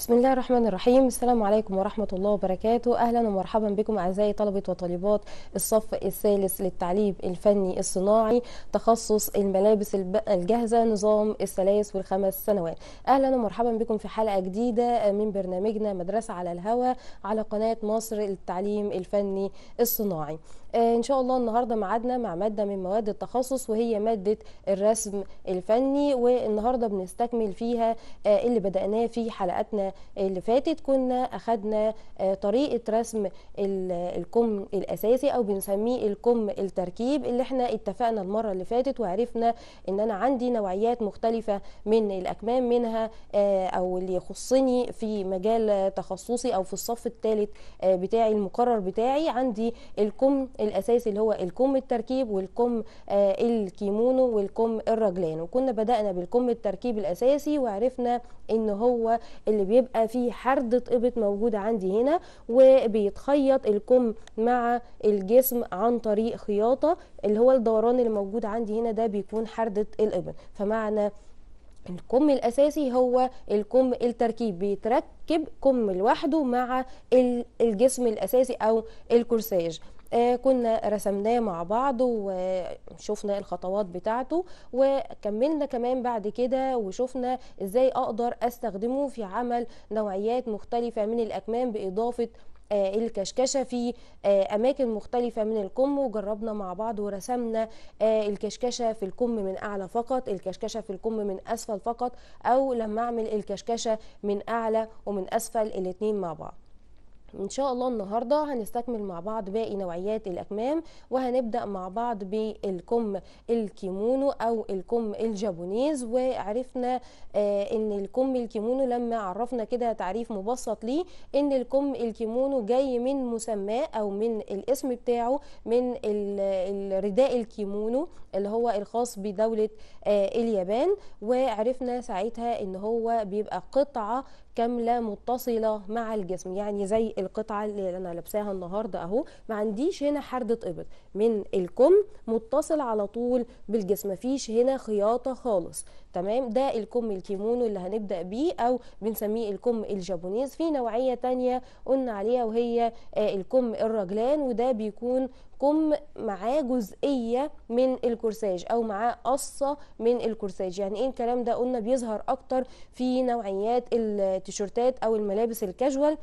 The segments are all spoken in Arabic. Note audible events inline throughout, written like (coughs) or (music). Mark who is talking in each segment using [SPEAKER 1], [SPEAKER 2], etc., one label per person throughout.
[SPEAKER 1] بسم الله الرحمن الرحيم السلام عليكم ورحمة الله وبركاته أهلا ومرحبا بكم أعزائي طلبة وطالبات الصف الثالث للتعليم الفني الصناعي تخصص الملابس الجاهزة نظام الثلاث والخمس سنوات أهلا ومرحبا بكم في حلقة جديدة من برنامجنا مدرسة على الهوى على قناة مصر للتعليم الفني الصناعي آه، ان شاء الله النهارده معادنا مع ماده من مواد التخصص وهي ماده الرسم الفني والنهارده بنستكمل فيها آه، اللي بدأناه في حلقاتنا اللي فاتت كنا اخذنا آه، طريقه رسم الكم الاساسي او بنسميه الكم التركيب اللي احنا اتفقنا المره اللي فاتت وعرفنا ان انا عندي نوعيات مختلفه من الاكمام منها او اللي يخصني في مجال تخصصي او في الصف الثالث بتاعي المقرر بتاعي عندي الكم الاساسي اللي هو الكم التركيب والكم آه، الكيمونو والكم الرجلان وكنا بدانا بالكم التركيب الاساسي وعرفنا ان هو اللي بيبقى فيه حردة قبط موجودة عندي هنا وبيتخيط الكم مع الجسم عن طريق خياطة اللي هو الدوران اللي موجود عندي هنا ده بيكون حردة الابن فمعنى الكم الاساسي هو الكم التركيب بيتركب كم لوحده مع الجسم الاساسي او الكورساج آه، كنا رسمناه مع بعض وشفنا الخطوات بتاعته وكملنا كمان بعد كده وشفنا ازاي اقدر استخدمه في عمل نوعيات مختلفة من الاكمام باضافة آه، الكشكشه في آه، اماكن مختلفه من الكم وجربنا مع بعض ورسمنا الكشكشه في الكم من اعلى فقط الكشكشه في الكم من اسفل فقط او لما اعمل الكشكشه من اعلى ومن اسفل الاتنين مع بعض ان شاء الله النهارده هنستكمل مع بعض باقي نوعيات الاكمام وهنبدا مع بعض بالكم الكيمونو او الكم الجابونيز وعرفنا آه ان الكم الكيمونو لما عرفنا كده تعريف مبسط ليه ان الكم الكيمونو جاي من مسماه او من الاسم بتاعه من الرداء الكيمونو اللي هو الخاص بدوله آه اليابان وعرفنا ساعتها ان هو بيبقى قطعه كامله متصله مع الجسم يعني زي القطعه اللي انا لابساها النهارده اهو ما عنديش هنا حرده ابط من الكم متصل على طول بالجسم مفيش هنا خياطه خالص تمام ده الكم الكيمونو اللي هنبدا بيه او بنسميه الكم الجابونيز في نوعيه تانية قلنا عليها وهي آه، الكم الرجلان وده بيكون الكم معاه جزئيه من الكورساج او معاه قصه من الكورساج يعني ايه الكلام ده قلنا بيظهر اكتر في نوعيات التيشيرتات او الملابس الكاجوال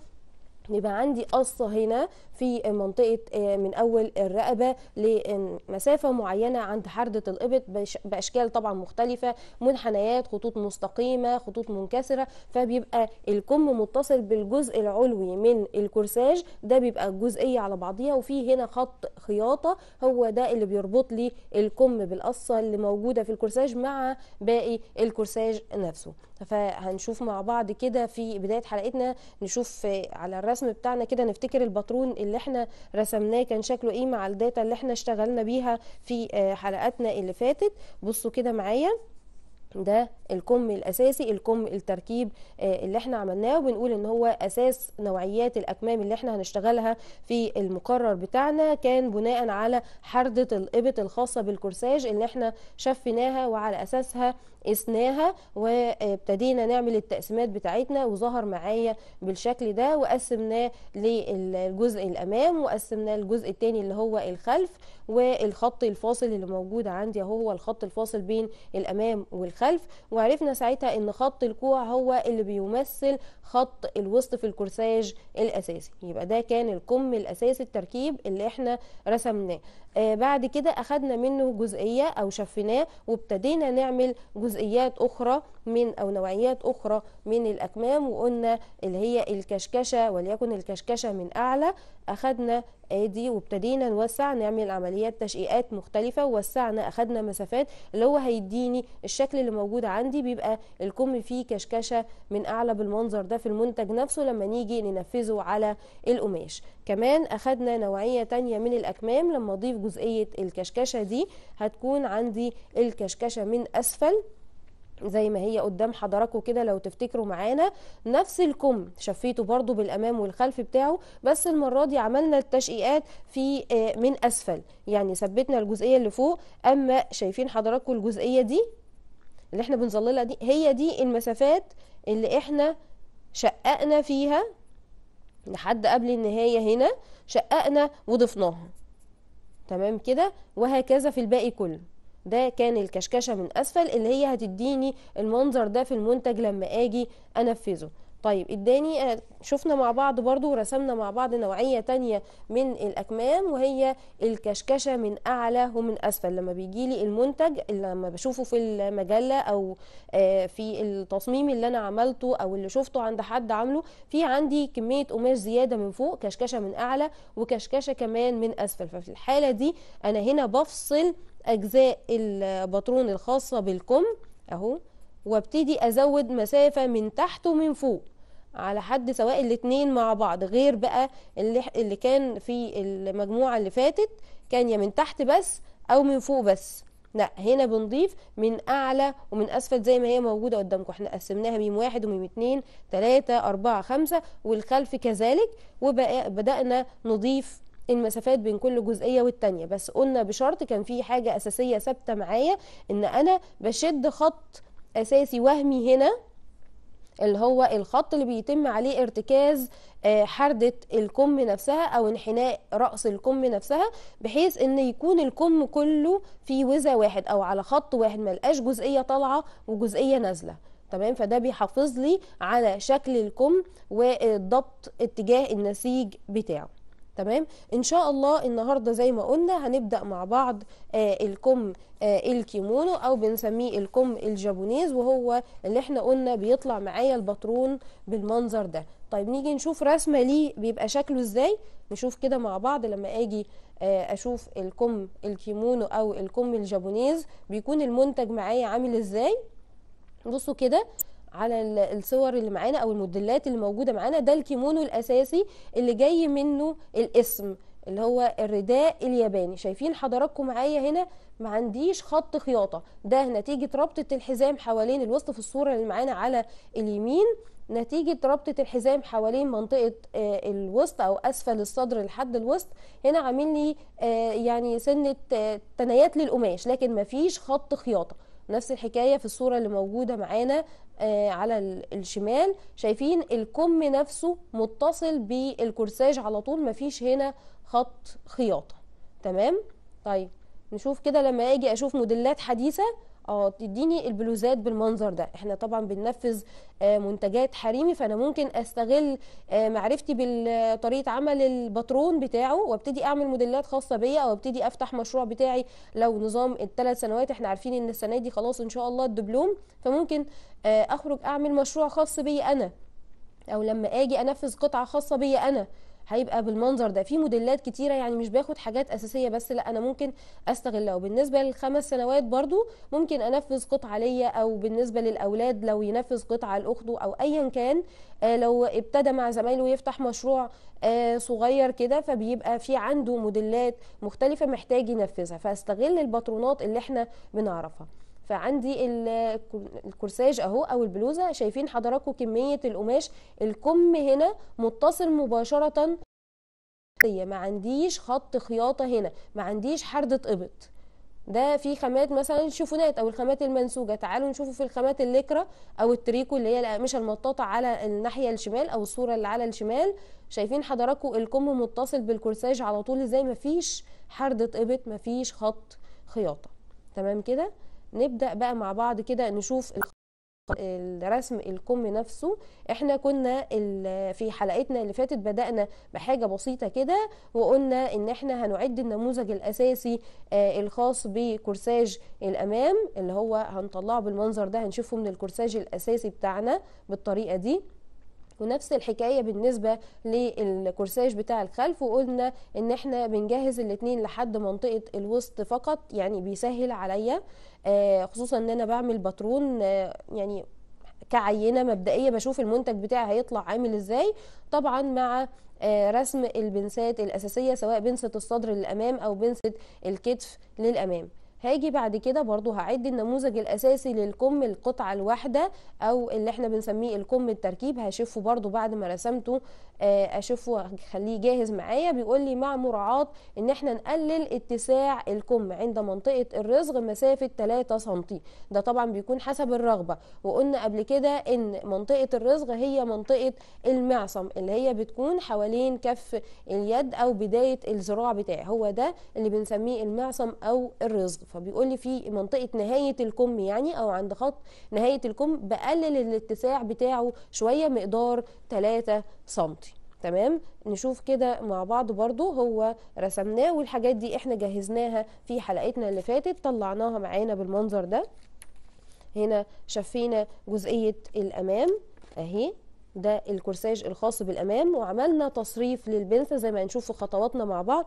[SPEAKER 1] يبقى عندي قصه هنا في منطقه آه، من اول الرقبه لمسافه معينه عند حرده الابط باشكال طبعا مختلفه منحنيات خطوط مستقيمه خطوط منكسره فبيبقى الكم متصل بالجزء العلوي من الكورساج ده بيبقى جزئيه على بعضيها وفي هنا خط خياطه هو ده اللي بيربط لي الكم بالقصه اللي موجوده في الكورساج مع باقي الكورساج نفسه فهنشوف مع بعض كده في بدايه حلقتنا نشوف على الرسم بتاعنا كده نفتكر الباترون اللي احنا رسمناه كان شكله ايه مع الداتا اللي احنا اشتغلنا بيها في آه، حلقاتنا اللي فاتت بصوا كده معايا ده الكم الاساسي الكم التركيب آه، اللي احنا عملناه وبنقول ان هو اساس نوعيات الاكمام اللي احنا هنشتغلها في المقرر بتاعنا كان بناء على حردة الابط الخاصة بالكورساج اللي احنا شفناها وعلى اساسها قسناها وابتدينا نعمل التقسيمات بتاعتنا وظهر معايا بالشكل ده وقسمناه للجزء الامام وقسمناه للجزء الثاني اللي هو الخلف والخط الفاصل اللي موجود عندي اهو هو الخط الفاصل بين الامام والخلف وعرفنا ساعتها ان خط الكوع هو اللي بيمثل خط الوسط في الكورساج الاساسي يبقى ده كان الكم الاساسي التركيب اللي احنا رسمناه آه، بعد كده أخدنا منه جزئية أو شفيناه وابتدينا نعمل جزئيات أخرى من أو نوعيات أخرى من الأكمام وقلنا اللي هي الكشكشة وليكن الكشكشة من أعلى أخذنا ادي وابتدينا نوسع نعمل عمليات تشقيقات مختلفه ووسعنا اخدنا مسافات اللي هو هيديني الشكل اللي موجود عندي بيبقى الكم فيه كشكشه من اعلى بالمنظر ده في المنتج نفسه لما نيجي ننفذه على القماش كمان اخدنا نوعيه تانية من الاكمام لما اضيف جزئيه الكشكشه دي هتكون عندي الكشكشه من اسفل زي ما هي قدام حضراتكم كده لو تفتكروا معانا نفس الكم شفيته برضو بالامام والخلف بتاعه بس المره دي عملنا التشقيقات في آه، من اسفل يعني ثبتنا الجزئيه اللي فوق اما شايفين حضراتكم الجزئيه دي اللي احنا بنظللها دي هي دي المسافات اللي احنا شققنا فيها لحد قبل النهايه هنا شققنا وضفناها تمام كده وهكذا في الباقي كله ده كان الكشكشه من اسفل اللي هي هتديني المنظر ده في المنتج لما اجي انفذه طيب اداني آه، شفنا مع بعض برضو ورسمنا مع بعض نوعية تانية من الأكمام وهي الكشكشة من أعلى ومن أسفل لما بيجي لي المنتج لما بشوفه في المجلة أو آه، في التصميم اللي أنا عملته أو اللي شفته عند حد عامله في عندي كمية قماش زيادة من فوق كشكشة من أعلى وكشكشة كمان من أسفل ففي الحالة دي أنا هنا بفصل أجزاء الباترون الخاصة بالكم أهو وابتدي ازود مسافه من تحت ومن فوق على حد سواء الاتنين مع بعض غير بقى اللي, اللي كان في المجموعه اللي فاتت كان يا من تحت بس او من فوق بس لا هنا بنضيف من اعلى ومن اسفل زي ما هي موجوده قدامكم احنا قسمناها ميم واحد وميم اتنين تلاته اربعه خمسه والخلف كذلك وبدانا نضيف المسافات بين كل جزئيه والتانيه بس قلنا بشرط كان في حاجه اساسيه ثابته معايا ان انا بشد خط اساسي وهمي هنا اللي هو الخط اللي بيتم عليه ارتكاز آه، حردة الكم نفسها او انحناء رأس الكم نفسها بحيث ان يكون الكم كله في وزة واحد او على خط واحد ملقاش جزئية طالعة وجزئية نازلة تمام فده بيحافظ لي على شكل الكم وضبط اتجاه النسيج بتاعه تمام ان شاء الله النهارده زي ما قلنا هنبدا مع بعض آه الكم آه الكيمونو او بنسميه الكم الجابونيز وهو اللي احنا قلنا بيطلع معايا الباترون بالمنظر ده طيب نيجي نشوف رسمه ليه بيبقى شكله ازاي نشوف كده مع بعض لما اجي آه اشوف الكم الكيمونو او الكم الجابونيز بيكون المنتج معايا عامل ازاي بصوا كده على الصور اللي معانا او الموديلات اللي موجوده معانا ده الكيمونو الاساسي اللي جاي منه الاسم اللي هو الرداء الياباني شايفين حضراتكم معايا هنا ما عنديش خط خياطه ده نتيجه ربطه الحزام حوالين الوسط في الصوره اللي معانا على اليمين نتيجة ربطة الحزام حوالين منطقة آه، الوسط أو أسفل الصدر لحد الوسط هنا عامل لي آه، يعني سنة آه، تنايات للقماش لكن مفيش خط خياطة نفس الحكاية في الصورة اللي موجودة معانا آه، على الشمال شايفين الكم نفسه متصل بالكورساج على طول مفيش هنا خط خياطه تمام طيب نشوف كده لما اجي اشوف موديلات حديثه اه تديني البلوزات بالمنظر ده احنا طبعا بننفذ آه، منتجات حريمي فانا ممكن استغل آه، معرفتي بطريقه عمل الباترون بتاعه وابتدي اعمل موديلات خاصه بيا او ابتدي افتح مشروع بتاعي لو نظام الثلاث سنوات احنا عارفين ان السنه دي خلاص ان شاء الله الدبلوم فممكن آه، اخرج اعمل مشروع خاص بيا انا او لما اجي انفذ قطعه خاصه بيا انا هيبقى بالمنظر ده في موديلات كتيره يعني مش باخد حاجات اساسيه بس لا انا ممكن استغلها وبالنسبه للخمس سنوات برضو ممكن انفذ قطعه ليا او بالنسبه للاولاد لو ينفذ قطعه لاخته او ايا كان آه، لو ابتدى مع زمايله يفتح مشروع آه، صغير كده فبيبقى في عنده موديلات مختلفه محتاج ينفذها فاستغل الباترونات اللي احنا بنعرفها فعندي الكورساج اهو او البلوزه شايفين حضراتكم كميه القماش الكم هنا متصل مباشره ما عنديش خط خياطه هنا ما عنديش حرده ابط ده في خامات مثلا الشوفونات او الخامات المنسوجه تعالوا نشوفوا في الخامات الليكرا او التريكو اللي هي الاقمشه المطاطه على الناحيه الشمال او الصوره اللي على الشمال شايفين حضراتكم الكم متصل بالكورساج على طول ازاي مفيش حرده ابط مفيش خط خياطه تمام كده نبدا بقى مع بعض كده نشوف الرسم الكم نفسه احنا كنا في حلقتنا اللي فاتت بدأنا بحاجة بسيطة كده وقلنا ان احنا هنعد النموذج الاساسي آه، الخاص بكورساج الامام اللي هو هنطلعه بالمنظر ده هنشوفه من الكورساج الاساسي بتاعنا بالطريقة دي ونفس الحكايه بالنسبه للكورساج بتاع الخلف وقلنا ان احنا بنجهز الاثنين لحد منطقه الوسط فقط يعني بيسهل عليا آه، خصوصا ان انا بعمل باترون آه، يعني كعينه مبدئيه بشوف المنتج بتاعي هيطلع عامل ازاي طبعا مع آه، رسم البنسات الاساسيه سواء بنسه الصدر للامام او بنسه الكتف للامام هاجي بعد كده برضو هعد النموذج الاساسي للكم القطعه الواحده او اللي احنا بنسميه الكم التركيب هشوفه برضو بعد ما رسمته آه، اشوفه اخليه جاهز معايا بيقول لي مع مراعاه ان احنا نقلل اتساع الكم عند منطقه الرزغ مسافه 3 سم ده طبعا بيكون حسب الرغبه وقلنا قبل كده ان منطقه الرزغ هي منطقه المعصم اللي هي بتكون حوالين كف اليد او بدايه الذراع بتاعي هو ده اللي بنسميه المعصم او الرزغ فبيقول لي في منطقه نهايه الكم يعني او عند خط نهايه الكم بقلل الاتساع بتاعه شويه مقدار 3 سم تمام نشوف كده مع بعض برضو هو رسمناه والحاجات دي احنا جهزناها في حلقتنا اللي فاتت طلعناها معانا بالمنظر ده هنا شفينا جزئية الأمام أهي ده الكورساج الخاص بالأمام وعملنا تصريف للبنسة زي ما هنشوف في خطواتنا مع بعض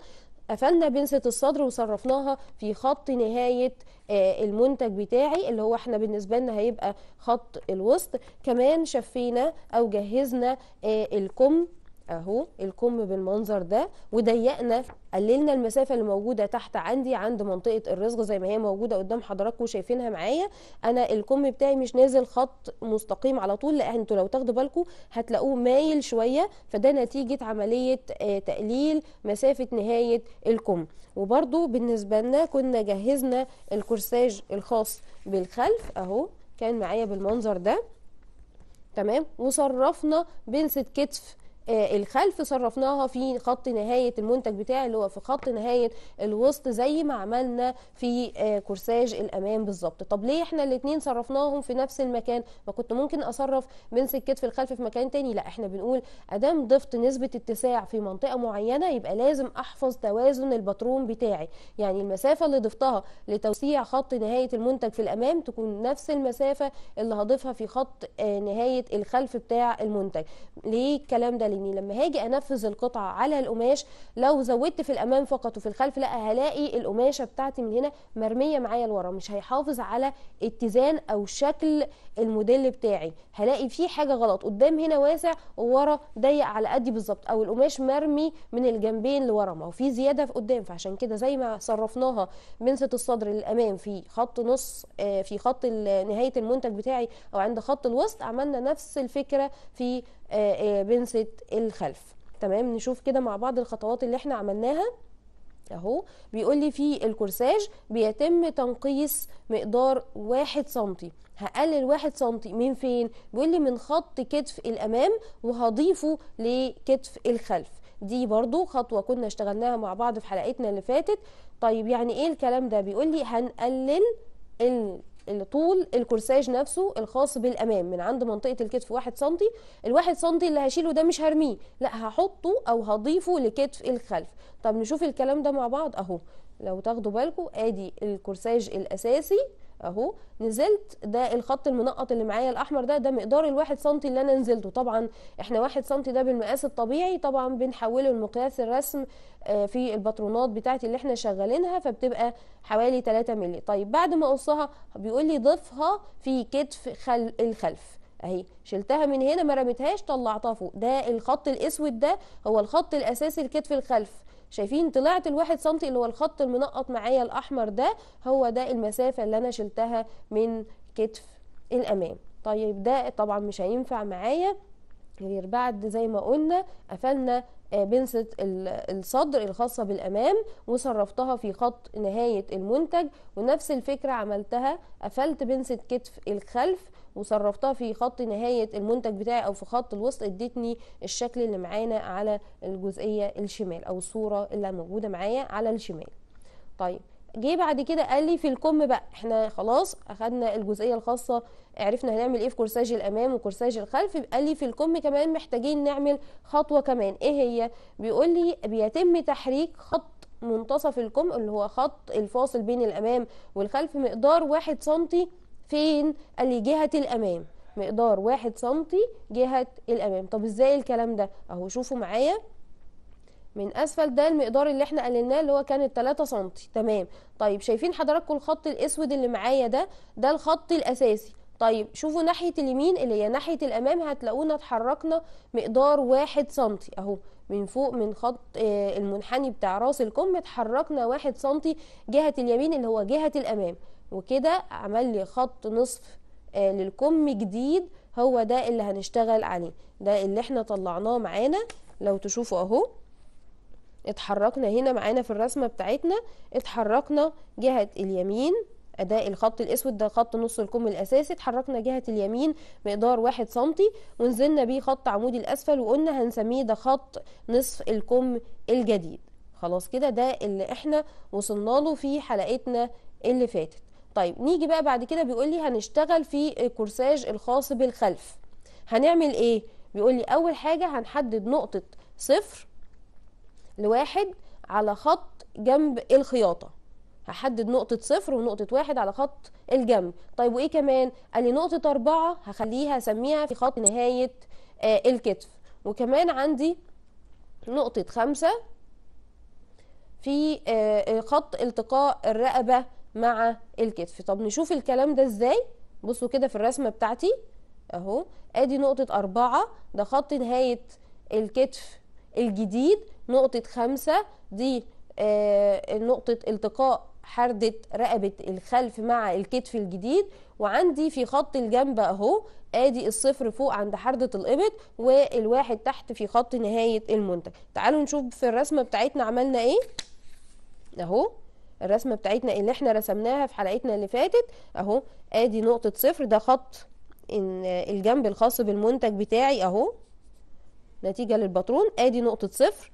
[SPEAKER 1] قفلنا بنسه الصدر وصرفناها في خط نهايه آه، المنتج بتاعي اللي هو احنا بالنسبه لنا هيبقى خط الوسط كمان شفينا او جهزنا آه، الكم اهو الكم بالمنظر ده وضيقنا قللنا المسافه اللي موجوده تحت عندي عند منطقه الرزق زي ما هي موجوده قدام حضراتكم شايفينها معايا انا الكم بتاعي مش نازل خط مستقيم على طول لا انتوا لو تاخدوا بالكم هتلاقوه مايل شويه فده نتيجه عمليه آه، تقليل مسافه نهايه الكم وبرده بالنسبه لنا كنا جهزنا الكورساج الخاص بالخلف اهو كان معايا بالمنظر ده تمام وصرفنا بنسة كتف آه، الخلف صرفناها في خط نهاية المنتج بتاعي اللي هو في خط نهاية الوسط زي ما عملنا في آه، كورساج الأمام بالظبط طب ليه احنا الاتنين صرفناهم في نفس المكان ما كنت ممكن أصرف منس في الخلف في مكان تاني لا احنا بنقول أدام ضفت نسبة اتساع في منطقة معينة يبقى لازم أحفظ توازن الباترون بتاعي يعني المسافة اللي ضفتها لتوسيع خط نهاية المنتج في الأمام تكون نفس المسافة اللي هضيفها في خط آه، نهاية الخلف بتاع المنتج ليه الكلام ده لاني لما هاجي انفذ القطعه على القماش لو زودت في الامام فقط وفي الخلف لا هلاقي القماشه بتاعتي من هنا مرميه معايا لورا مش هيحافظ على اتزان او شكل الموديل بتاعي هلاقي في حاجه غلط قدام هنا واسع وورا ضيق على قدي بالظبط او القماش مرمي من الجنبين لورا ما هو في زياده في قدام فعشان كده زي ما صرفناها من ست الصدر للامام في خط نص آه، في خط نهايه المنتج بتاعي او عند خط الوسط عملنا نفس الفكره في بنصه آه، آه، الخلف تمام نشوف كده مع بعض الخطوات اللي احنا عملناها اهو بيقول لي في الكورساج بيتم تنقيس مقدار واحد سنتي هقلل واحد سنتي من فين بيقول لي من خط كتف الامام وهضيفه لكتف الخلف دي برضو خطوة كنا اشتغلناها مع بعض في حلقتنا اللي فاتت طيب يعني ايه الكلام ده بيقول لي هنقلل طول الكورساج نفسه الخاص بالامام من عند منطقه الكتف 1 سم ال1 سم اللي هشيله ده مش هرميه لا هحطه او هضيفه لكتف الخلف طب نشوف الكلام ده مع بعض اهو لو تاخدوا بالكم ادي الكورساج الاساسي اهو نزلت ده الخط المنقط اللي معايا الاحمر ده ده مقدار الواحد سنتي اللي انا نزلته طبعا احنا واحد سنتي ده بالمقاس الطبيعي طبعا بنحوله لمقياس الرسم آه، في الباترونات بتاعتي اللي احنا شغالينها فبتبقى حوالي 3 مللي طيب بعد ما اقصها بيقول لي ضيفها في كتف خل... الخلف اهي شلتها من هنا ما رميتهاش طلعتها فوق ده الخط الاسود ده هو الخط الاساسي لكتف الخلف شايفين طلعت الواحد سنتي اللي هو الخط المنقط معايا الاحمر ده هو ده المسافة اللي انا شلتها من كتف الامام طيب ده طبعا مش هينفع معايا غير بعد زي ما قلنا قفلنا آه، بنسة الصدر الخاصة بالأمام وصرفتها في خط نهاية المنتج ونفس الفكرة عملتها قفلت بنسة كتف الخلف وصرفتها في خط نهايه المنتج بتاعي او في خط الوسط ادتني الشكل اللي معانا على الجزئيه الشمال او الصوره اللي موجوده معايا على الشمال طيب جه بعد كده قال لي في الكم بقى احنا خلاص اخدنا الجزئيه الخاصه عرفنا هنعمل ايه في كورساج الامام وكورساج الخلف قال لي في الكم كمان محتاجين نعمل خطوه كمان ايه هي بيقول لي بيتم تحريك خط منتصف الكم اللي هو خط الفاصل بين الامام والخلف مقدار واحد سنتي فين قال لي جهه الامام مقدار واحد سنتي جهه الامام طب ازاي الكلام ده اهو شوفوا معايا من اسفل ده المقدار اللي احنا قللناه اللي هو كان 3 سم تمام طيب شايفين حضراتكم الخط الاسود اللي معايا ده ده الخط الاساسي طيب شوفوا ناحيه اليمين اللي هي ناحيه الامام هتلاقونا اتحركنا مقدار واحد سنتي اهو من فوق من خط آه، المنحني بتاع راس الكم اتحركنا واحد سنتي جهه اليمين اللي هو جهه الامام وكده عمل لي خط نصف آه، للكم جديد هو ده اللي هنشتغل عليه ده اللي احنا طلعناه معانا لو تشوفوا اهو اتحركنا هنا معانا في الرسمه بتاعتنا اتحركنا جهه اليمين اداء الخط الاسود ده خط نص الكم الاساسي اتحركنا جهه اليمين مقدار 1 سم ونزلنا بيه خط عمودي الاسفل وقلنا هنسميه ده خط نصف الكم الجديد خلاص كده ده اللي احنا وصلنا له في حلقتنا اللي فاتت طيب نيجي بقى بعد كده بيقول لي هنشتغل في الكورساج الخاص بالخلف هنعمل ايه بيقول لي اول حاجه هنحدد نقطه صفر لواحد على خط جنب الخياطه هحدد نقطة صفر ونقطة واحد على خط الجنب طيب وإيه كمان؟ قال لي نقطة أربعة هخليها أسميها في خط نهاية آه الكتف وكمان عندي نقطة خمسة في آه،, آه خط التقاء الرقبة مع الكتف طب نشوف الكلام ده إزاي؟ بصوا كده في الرسمة بتاعتي أهو أدي نقطة أربعة ده خط نهاية الكتف الجديد نقطة خمسة دي آه نقطة التقاء حردة رقبة الخلف مع الكتف الجديد وعندي في خط الجنب اهو ادي الصفر فوق عند حردة الإبط والواحد تحت في خط نهاية المنتج تعالوا نشوف في الرسمة بتاعتنا عملنا ايه اهو الرسمة بتاعتنا اللي احنا رسمناها في حلقتنا اللي فاتت اهو ادي نقطة صفر ده خط الجنب الخاص بالمنتج بتاعي اهو نتيجة للباترون ادي نقطة صفر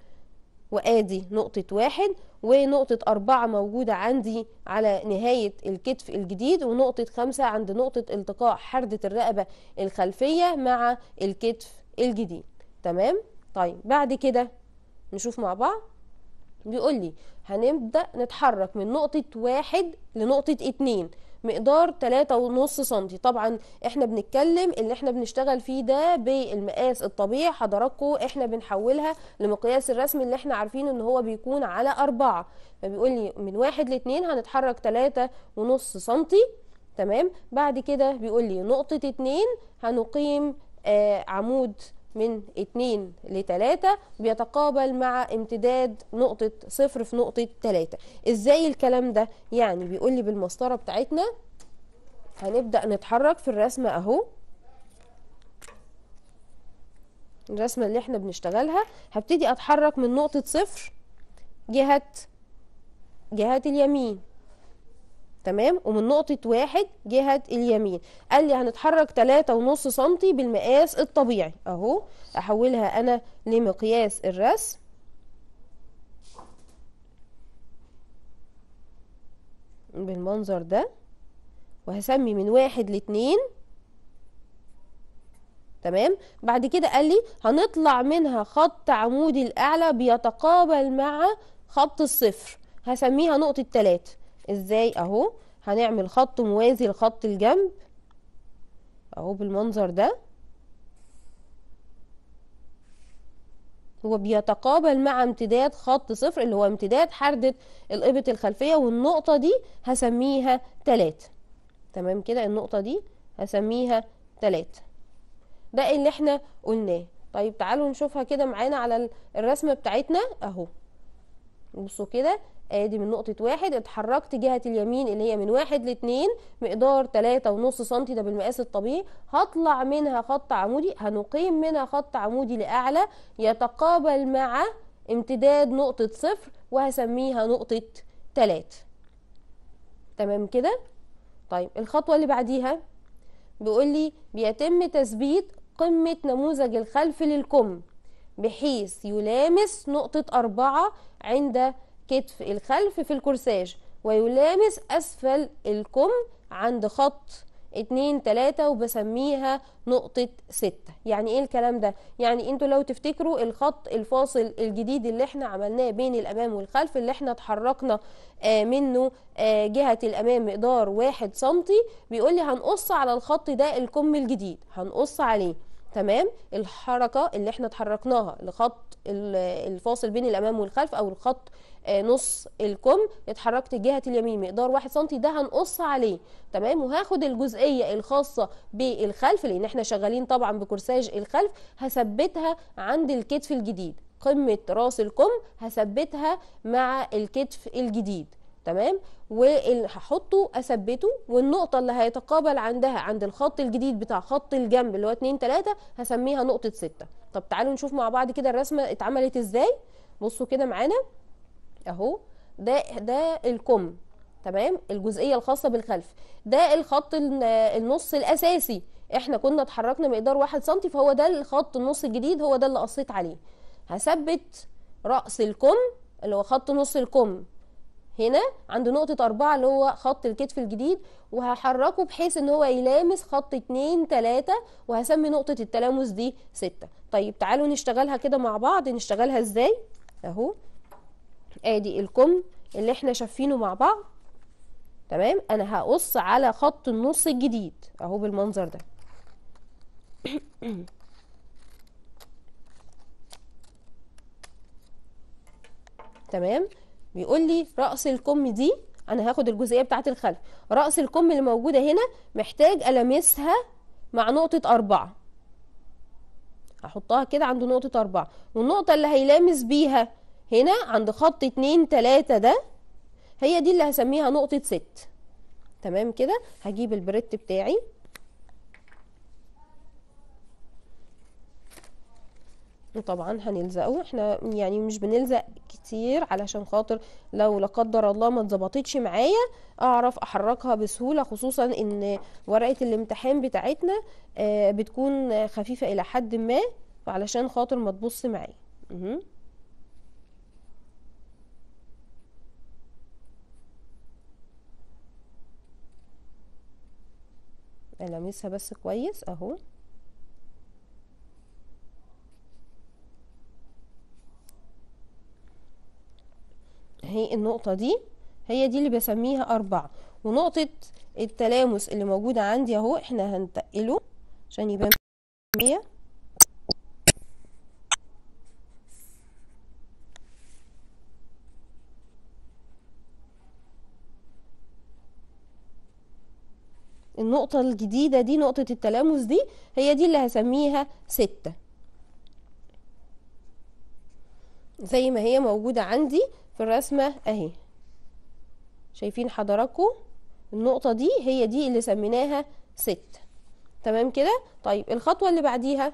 [SPEAKER 1] وادي نقطة واحد ونقطة أربعة موجودة عندي على نهاية الكتف الجديد ونقطة خمسة عند نقطة التقاء حردة الرقبة الخلفية مع الكتف الجديد تمام طيب بعد كده نشوف مع بعض بيقول لي هنبدأ نتحرك من نقطة واحد لنقطة اتنين مقدار 3.5 سم طبعا احنا بنتكلم اللي احنا بنشتغل فيه ده بالمقاس الطبيعي حضراتكم احنا بنحولها لمقياس الرسم اللي احنا عارفين ان هو بيكون على 4 فبيقول لي من 1 ل 2 هنتحرك 3.5 سم تمام بعد كده بيقول لي نقطة 2 هنقيم آه عمود من 2 ل 3 بيتقابل مع امتداد نقطة صفر في نقطة 3 ازاي الكلام ده يعني بيقول لي بالمسطرة بتاعتنا هنبدأ نتحرك في الرسمة اهو الرسمة اللي احنا بنشتغلها هبتدي اتحرك من نقطة صفر جهة جهات اليمين تمام ومن نقطة واحد جهة اليمين قال لي هنتحرك تلاتة ونص سنتي بالمقاس الطبيعي اهو احولها انا لمقياس الرسم بالمنظر ده وهسمي من واحد لاتنين تمام بعد كده قال لي هنطلع منها خط عمودي الاعلى بيتقابل مع خط الصفر هسميها نقطة تلاتة ازاي اهو هنعمل خط موازي لخط الجنب اهو بالمنظر ده هو بيتقابل مع امتداد خط صفر اللي هو امتداد حردة الإبط الخلفية والنقطة دي هسميها تلاتة تمام كده النقطة دي هسميها تلاتة ده اللي احنا قلناه طيب تعالوا نشوفها كده معانا على الرسمة بتاعتنا اهو بصوا كده ادي آه، من نقطة واحد اتحركت جهة اليمين اللي هي من واحد لاتنين مقدار تلاتة ونص سنتي ده بالمقاس الطبيعي هطلع منها خط عمودي هنقيم منها خط عمودي لأعلى يتقابل مع امتداد نقطة صفر وهسميها نقطة تلاتة تمام كده طيب الخطوة اللي بعديها بيقول لي بيتم تثبيت قمة نموذج الخلف للكم بحيث يلامس نقطة أربعة عند كتف الخلف في الكورساج ويلامس أسفل الكم عند خط اتنين تلاتة وبسميها نقطة ستة يعني ايه الكلام ده يعني انتوا لو تفتكروا الخط الفاصل الجديد اللي احنا عملناه بين الامام والخلف اللي احنا اتحركنا آه منه آه جهة الامام مقدار واحد سنتي بيقولي هنقص على الخط ده الكم الجديد هنقص عليه تمام الحركة اللي احنا اتحركناها لخط الفاصل بين الامام والخلف او الخط آه، نص الكم اتحركت الجهة اليمين مقدار واحد سم ده هنقص عليه تمام وهاخد الجزئيه الخاصه بالخلف لان احنا شغالين طبعا بكورساج الخلف هثبتها عند الكتف الجديد قمه راس الكم هثبتها مع الكتف الجديد تمام وهحطه اثبته والنقطه اللي هيتقابل عندها عند الخط الجديد بتاع خط الجنب اللي هو 2 3 هسميها نقطه 6 طب تعالوا نشوف مع بعض كده الرسمه اتعملت ازاي بصوا كده معانا اهو ده ده الكم تمام الجزئيه الخاصه بالخلف ده الخط النص الاساسي احنا كنا اتحركنا مقدار 1 سم فهو ده الخط النص الجديد هو ده اللي قصيت عليه هثبت راس الكم اللي هو خط نص الكم هنا عند نقطة أربعة اللي هو خط الكتف الجديد وهحركه بحيث ان هو يلامس خط اتنين تلاتة وهسمي نقطة التلامس دي ستة طيب تعالوا نشتغلها كده مع بعض نشتغلها ازاي اهو ادي الكم اللي احنا شافينه مع بعض تمام انا هقص على خط النص الجديد اهو بالمنظر ده (coughs) تمام بيقول لي راس الكم دي انا هاخد الجزئيه بتاعه الخلف راس الكم اللي موجوده هنا محتاج المسها مع نقطه أربعة هحطها كده عند نقطه أربعة والنقطه اللي هيلامس بيها هنا عند خط اتنين تلاتة ده هي دي اللي هسميها نقطة ست تمام كده هجيب البريت بتاعي وطبعا هنلزقه احنا يعني مش بنلزق كتير علشان خاطر لو لا قدر الله ما اتظبطتش معايا اعرف احركها بسهوله خصوصا ان ورقه الامتحان بتاعتنا آه، بتكون خفيفه الى حد ما علشان خاطر ما تبص معايا ألامسها بس كويس أهو هي النقطة دي هي دي اللي بسميها أربعة ونقطة التلامس اللي موجودة عندي أهو إحنا هنتقله عشان يبان مية النقطة الجديدة دي نقطة التلامس دي هي دي اللي هسميها ستة زي ما هي موجودة عندي في الرسمة اهي شايفين حضراتكم النقطة دي هي دي اللي سميناها ستة تمام كده طيب الخطوة اللي بعديها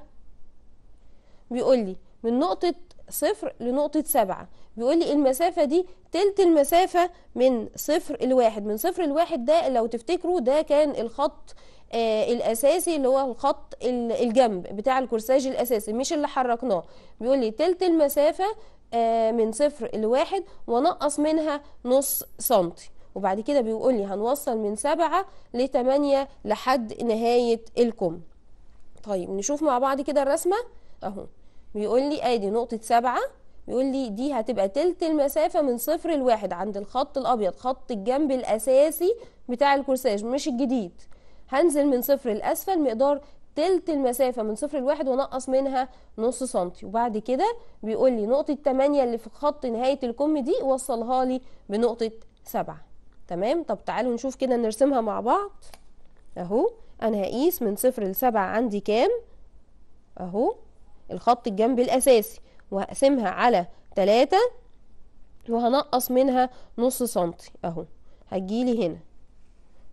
[SPEAKER 1] بيقول لي من نقطة صفر لنقطة سبعة بيقول لي إيه المسافة دي تلت المسافة من صفر الواحد من صفر الواحد ده لو تفتكروا ده كان الخط آه الاساسي اللي هو الخط الجنب بتاع الكورساج الاساسي مش اللي حركناه بيقول لي تلت المسافه آه من صفر لواحد ونقص منها نص سنتي وبعد كده بيقول لي هنوصل من سبعة لتمانية لحد نهاية الكم طيب نشوف مع بعض كده الرسمة اهو بيقول لي ادي نقطة سبعة يقول لي دي هتبقى تلت المسافه من صفر لواحد عند الخط الابيض خط الجنب الاساسي بتاع الكورساج مش الجديد هنزل من صفر لاسفل مقدار تلت المسافة من صفر لواحد ونقص منها نص سنتي وبعد كده بيقول لي نقطة تمانية اللي في خط نهاية الكم دي وصلها لي بنقطة سبعة تمام طب تعالوا نشوف كده نرسمها مع بعض اهو انا هقيس من صفر لسبعة عندي كام اهو الخط الجنب الاساسي وهقسمها على تلاتة وهنقص منها نص سنتي اهو هتجيلي هنا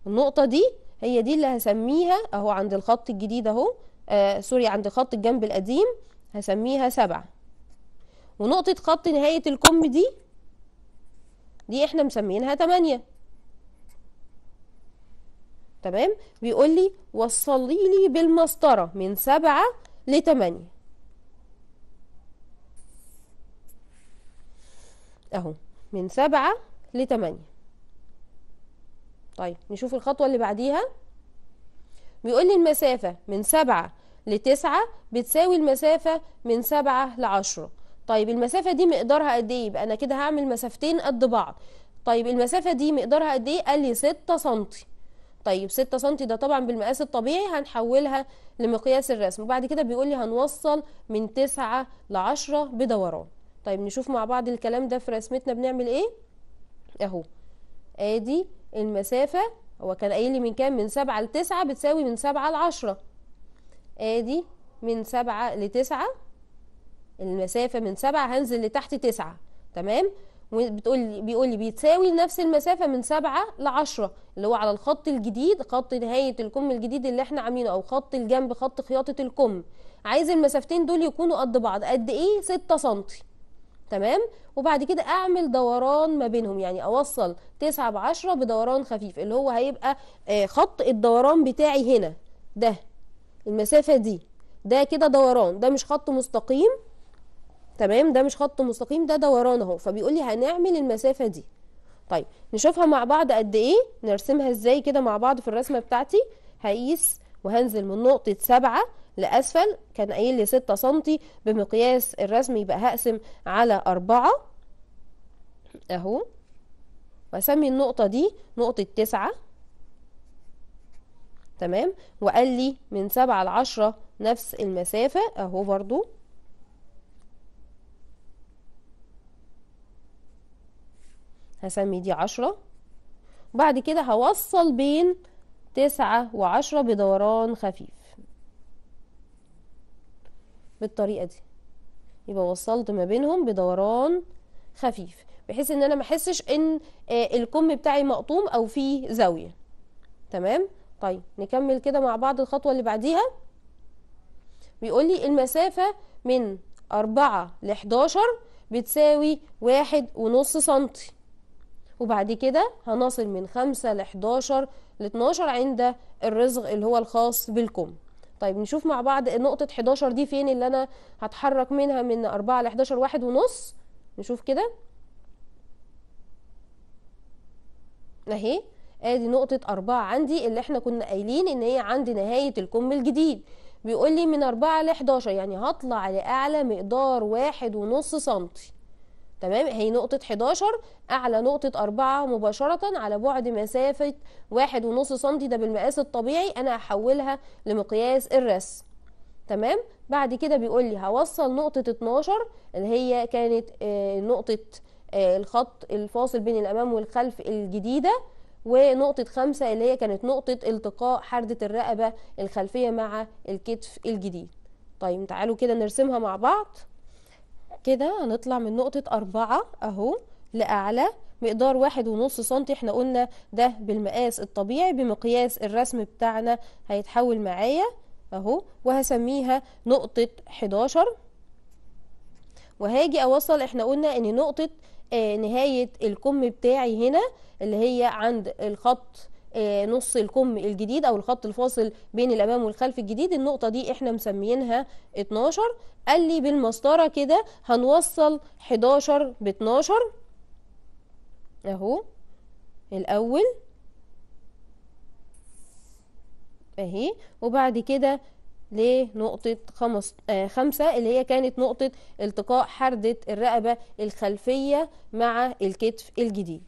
[SPEAKER 1] النقطة دي هي دي اللي هسميها اهو عند الخط الجديد اهو آه سوري عند خط الجنب القديم هسميها سبعة ونقطة خط نهاية الكم دي دي احنا مسمينها تمانية تمام بيقول لي وصلي لي بالمسطرة من سبعة لتمانية اهو من سبعة لتمانية طيب نشوف الخطوة اللي بعديها بيقول لي المسافة من سبعة لتسعة بتساوي المسافة من سبعة لعشرة طيب المسافة دي مقدارها قد ايه يبقى انا كده هعمل مسافتين قد بعض طيب المسافة دي مقدارها قد ايه قال لي ستة سنتي طيب ستة سنتي ده طبعا بالمقاس الطبيعي هنحولها لمقياس الرسم وبعد كده بيقول لي هنوصل من تسعة لعشرة بدوران طيب نشوف مع بعض الكلام ده في رسمتنا بنعمل ايه اهو ادي المسافة هو كان قايل لي من كام من سبعة لتسعة بتساوي من سبعة لعشرة ادي من سبعة لتسعة المسافة من سبعة هنزل لتحت تسعة تمام وبتقول بيقول لي بيتساوي نفس المسافه من سبعة لعشرة اللي هو على الخط الجديد خط نهايه الكم الجديد اللي احنا عاملينه او خط الجنب خط خياطه الكم عايز المسافتين دول يكونوا قد بعض قد ايه ستة سنتي تمام وبعد كده اعمل دوران ما بينهم يعني اوصل 9 ب 10 بدوران خفيف اللي هو هيبقى آه، خط الدوران بتاعي هنا ده المسافه دي ده كده دوران ده مش خط مستقيم تمام ده مش خط مستقيم ده دوران اهو فبيقول لي هنعمل المسافه دي طيب نشوفها مع بعض قد ايه نرسمها ازاي كده مع بعض في الرسمه بتاعتي هقيس وهنزل من نقطه سبعة لأسفل كان قايل لي 6 سم بمقياس الرسم يبقى هقسم على 4 أهو وأسمي النقطة دي نقطة 9 تمام وقال لي من 7 ل 10 نفس المسافة أهو برضو هسمي دي 10 وبعد كده هوصل بين 9 و10 بدوران خفيف بالطريقه دي يبقى وصلت ما بينهم بدوران خفيف بحيث ان انا ما احسش ان آه، الكم بتاعي مقطوم او فيه زاويه تمام طيب نكمل كده مع بعض الخطوه اللي بعديها بيقول لي المسافه من 4 ل 11 بتساوي واحد ونص سنتي وبعد كده هنصل من 5 ل 11 ل 12 عند الرزق اللي هو الخاص بالكم طيب نشوف مع بعض نقطة 11 دي فين اللي أنا هتحرك منها من 4 ل 11 واحد ونص نشوف كده أهي ادي نقطة 4 عندي اللي احنا كنا قايلين ان هي عند نهاية الكم الجديد بيقول لي من 4 ل 11 يعني هطلع لأعلى مقدار واحد ونص سنتي تمام هي نقطة 11 أعلى نقطة 4 مباشرة على بعد مسافة 1.5 سم ده بالمقاس الطبيعي أنا هحولها لمقياس الرسم تمام بعد كده بيقول لي هوصل نقطة 12 اللي هي كانت آه، نقطة آه، الخط الفاصل بين الأمام والخلف الجديدة ونقطة خمسة اللي هي كانت نقطة التقاء حردة الرقبة الخلفية مع الكتف الجديد طيب تعالوا كده نرسمها مع بعض كده هنطلع من نقطة أربعة أهو لأعلى مقدار واحد ونص سنتي احنا قلنا ده بالمقاس الطبيعي بمقياس الرسم بتاعنا هيتحول معايا اهو وهسميها نقطة حداشر وهاجي اوصل احنا قلنا ان نقطة آه، نهاية الكم بتاعي هنا اللي هي عند الخط آه، نص الكم الجديد او الخط الفاصل بين الامام والخلف الجديد النقطه دي احنا مسميينها 12 قال لي بالمسطره كده هنوصل 11 ب 12 اهو الاول اهي وبعد كده لنقطة خمس آه خمسة اللي هي كانت نقطة التقاء حردة الرقبة الخلفية مع الكتف الجديد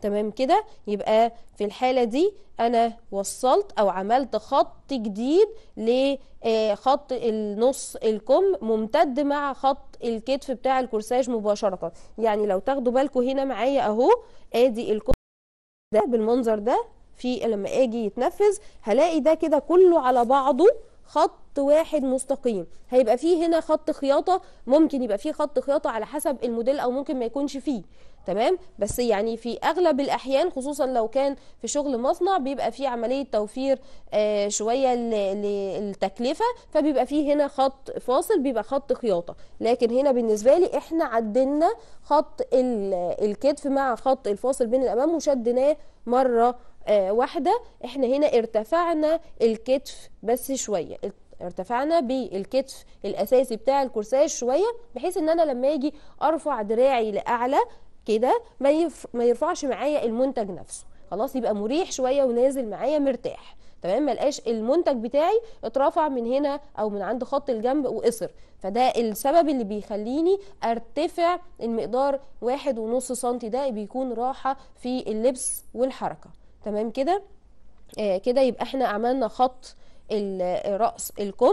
[SPEAKER 1] تمام كده يبقى في الحالة دي أنا وصلت أو عملت خط جديد لخط آه، النص الكم ممتد مع خط الكتف بتاع الكورساج مباشرة يعني لو تاخدوا بالكم هنا معايا أهو آدي الكم ده بالمنظر ده في لما اجي يتنفذ هلاقي ده كده كله على بعضه خط خط واحد مستقيم هيبقى فيه هنا خط خياطه ممكن يبقى فيه خط خياطه على حسب الموديل او ممكن ما يكونش فيه تمام بس يعني في اغلب الاحيان خصوصا لو كان في شغل مصنع بيبقى فيه عمليه توفير آه شويه للتكلفه فبيبقى فيه هنا خط فاصل بيبقى خط خياطه لكن هنا بالنسبه لي احنا عدلنا خط الكتف مع خط الفاصل بين الامام وشدناه مره آه واحده احنا هنا ارتفعنا الكتف بس شويه ارتفعنا بالكتف الاساسي بتاع الكرسي شويه بحيث ان انا لما اجي ارفع دراعي لاعلى كده ما, يف... ما يرفعش معايا المنتج نفسه خلاص يبقى مريح شويه ونازل معايا مرتاح تمام ملقاش المنتج بتاعي اترفع من هنا او من عند خط الجنب وقصر فده السبب اللي بيخليني ارتفع المقدار واحد ونص سنتي ده بيكون راحه في اللبس والحركه تمام كده آه كده يبقى احنا عملنا خط رأس الكم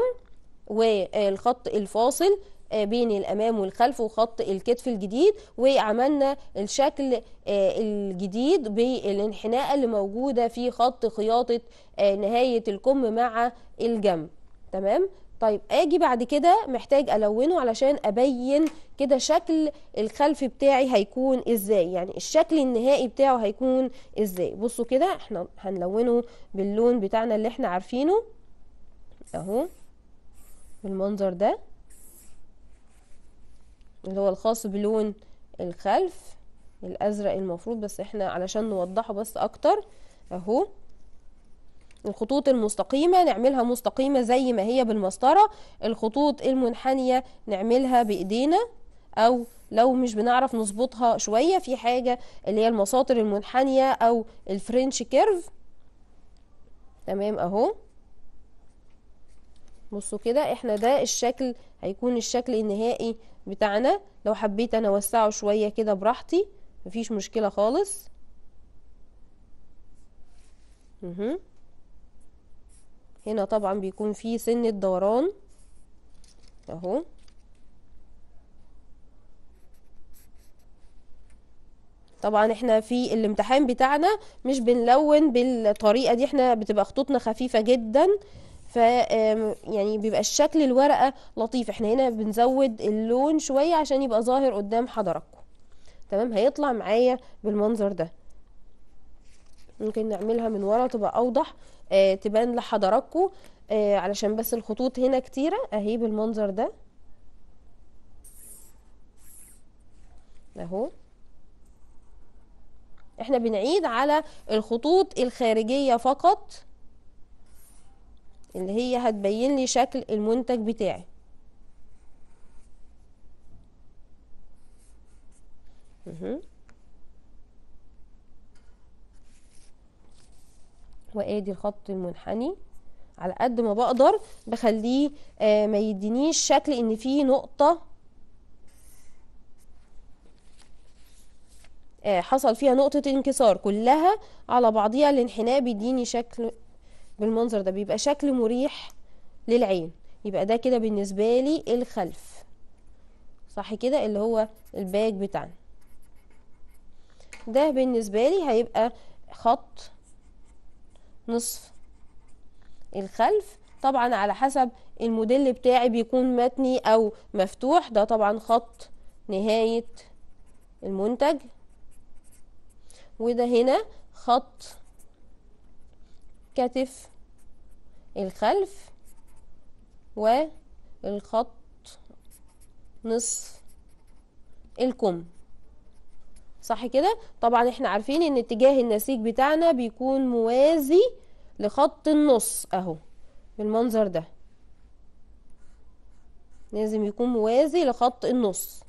[SPEAKER 1] والخط الفاصل آه، بين الامام والخلف وخط الكتف الجديد وعملنا الشكل آه، الجديد بالانحناء اللي موجوده في خط خياطه آه، نهايه الكم مع الجنب تمام طيب اجي بعد كده محتاج الونه علشان ابين كده شكل الخلف بتاعي هيكون ازاي يعني الشكل النهائي بتاعه هيكون ازاي بصوا كده احنا هنلونه باللون بتاعنا اللي احنا عارفينه اهو بالمنظر ده اللي هو الخاص بلون الخلف الازرق المفروض بس احنا علشان نوضحه بس اكتر اهو الخطوط المستقيمة نعملها مستقيمة زي ما هي بالمسطرة الخطوط المنحنية نعملها بايدينا او لو مش بنعرف نظبطها شوية في حاجة اللي هي المساطر المنحنية او الفرنش كيرف تمام اهو بصوا كده احنا ده الشكل هيكون الشكل النهائي بتاعنا لو حبيت انا اوسعه شوية كده براحتي مفيش مشكلة خالص مه. هنا طبعا بيكون فيه سنة دوران اهو طبعا احنا في الامتحان بتاعنا مش بنلون بالطريقة دي احنا بتبقى خطوطنا خفيفة جدا ف يعني بيبقى الشكل الورقه لطيف احنا هنا بنزود اللون شويه عشان يبقى ظاهر قدام حضراتكم تمام هيطلع معايا بالمنظر ده ممكن نعملها من ورا تبقى اوضح آه تبان لحضراتكم آه علشان بس الخطوط هنا كتيره اهي بالمنظر ده اهو احنا بنعيد على الخطوط الخارجيه فقط اللي هي هتبين لي شكل المنتج بتاعي وادي الخط المنحني على قد ما بقدر بخليه آه ما يدينيش شكل ان فيه نقطة آه حصل فيها نقطة انكسار كلها على بعضيها الانحناء بيديني شكل بالمنظر ده بيبقى شكل مريح للعين يبقى ده كده بالنسبة لي الخلف صح كده اللي هو الباك بتاعنا ده بالنسبة لي هيبقى خط نصف الخلف طبعا على حسب الموديل بتاعي بيكون متني او مفتوح ده طبعا خط نهاية المنتج وده هنا خط كتف الخلف والخط نصف الكم صح كده طبعا احنا عارفين ان اتجاه النسيج بتاعنا بيكون موازي لخط النص اهو بالمنظر ده لازم يكون موازي لخط النص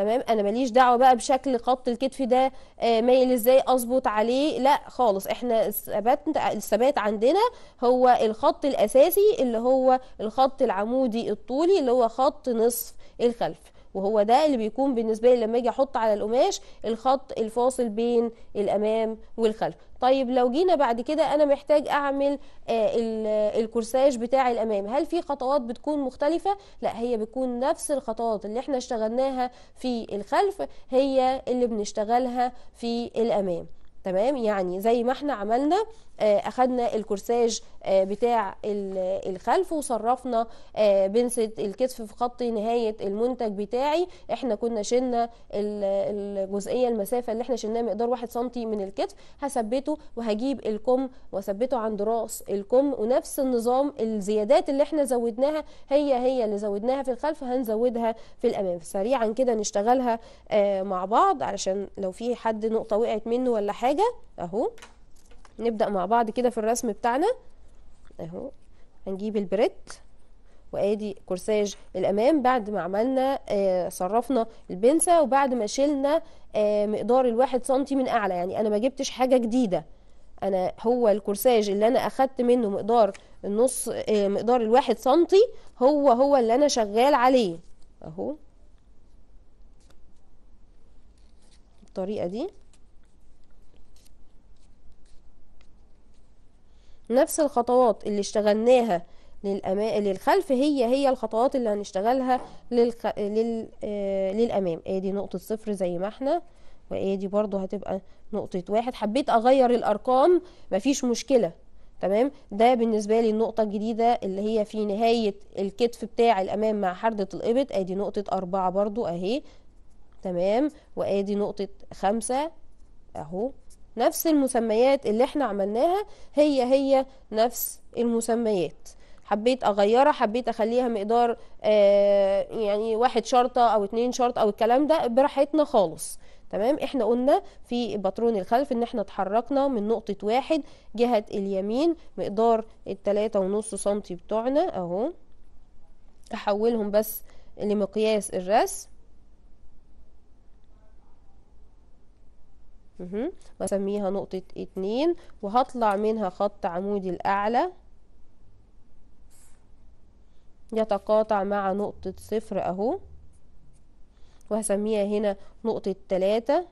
[SPEAKER 1] تمام انا ماليش دعوه بقى بشكل خط الكتف ده آه، مايل ازاي اظبط عليه لا خالص احنا الثبات الثبات عندنا هو الخط الاساسي اللي هو الخط العمودي الطولي اللي هو خط نصف الخلف وهو ده اللي بيكون بالنسبه لي لما اجي احط على القماش الخط الفاصل بين الامام والخلف طيب لو جينا بعد كده انا محتاج اعمل آه الكورساج بتاع الامام هل في خطوات بتكون مختلفه لا هي بتكون نفس الخطوات اللي احنا اشتغلناها في الخلف هي اللي بنشتغلها في الامام تمام يعني زي ما احنا عملنا آه، اخدنا الكورساج آه، بتاع الخلف وصرفنا بنسة آه، الكتف في خط نهاية المنتج بتاعي احنا كنا شلنا الجزئية المسافة اللي احنا شلناها مقدار واحد سم من الكتف هثبته وهجيب الكم واثبته عند راس الكم ونفس النظام الزيادات اللي احنا زودناها هي هي اللي زودناها في الخلف هنزودها في الامام سريعا كده نشتغلها آه، مع بعض علشان لو في حد نقطة وقعت منه ولا حاجة اهو نبدأ مع بعض كده في الرسم بتاعنا اهو هنجيب البريت وادي كورساج الامام بعد ما عملنا آه صرفنا البنسة وبعد ما شلنا آه مقدار الواحد سنتي من اعلى يعني انا ما جبتش حاجة جديدة انا هو الكورساج اللي انا اخدت منه مقدار النص آه مقدار الواحد سنتي هو هو اللي انا شغال عليه اهو بالطريقة دي نفس الخطوات اللي اشتغلناها للأما... للخلف هي هي الخطوات اللي هنشتغلها للخ... لل... آه، للأمام ادي نقطة صفر زي ما احنا وادي برضو هتبقى نقطة واحد حبيت اغير الارقام مفيش مشكلة تمام ده بالنسبة لي النقطة الجديدة اللي هي في نهاية الكتف بتاع الامام مع حردة الابط ادي نقطة اربعة برضو اهي تمام وادي نقطة خمسة اهو نفس المسميات اللي احنا عملناها هي هي نفس المسميات حبيت اغيرها حبيت اخليها مقدار آه يعني واحد شرطة او اتنين شرطة او الكلام ده براحتنا خالص تمام احنا قلنا في باترون الخلف ان احنا اتحركنا من نقطة واحد جهة اليمين مقدار التلاتة ونص سنتي بتوعنا اهو احولهم بس لمقياس الرسم واسميها نقطة اتنين وهطلع منها خط عمودي الأعلى يتقاطع مع نقطة صفر أهو وهسميها هنا نقطة تلاتة